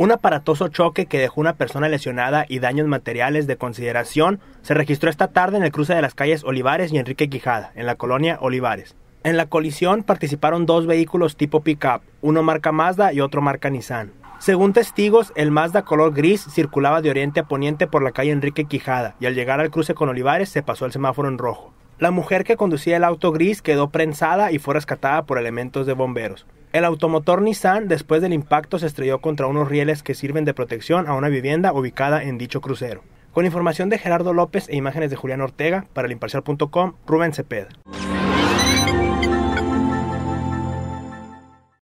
Un aparatoso choque que dejó una persona lesionada y daños materiales de consideración se registró esta tarde en el cruce de las calles Olivares y Enrique Quijada, en la colonia Olivares. En la colisión participaron dos vehículos tipo pickup, uno marca Mazda y otro marca Nissan. Según testigos, el Mazda color gris circulaba de oriente a poniente por la calle Enrique Quijada y al llegar al cruce con Olivares se pasó el semáforo en rojo. La mujer que conducía el auto gris quedó prensada y fue rescatada por elementos de bomberos. El automotor Nissan, después del impacto, se estrelló contra unos rieles que sirven de protección a una vivienda ubicada en dicho crucero. Con información de Gerardo López e imágenes de Julián Ortega, para el imparcial.com, Rubén Cepeda.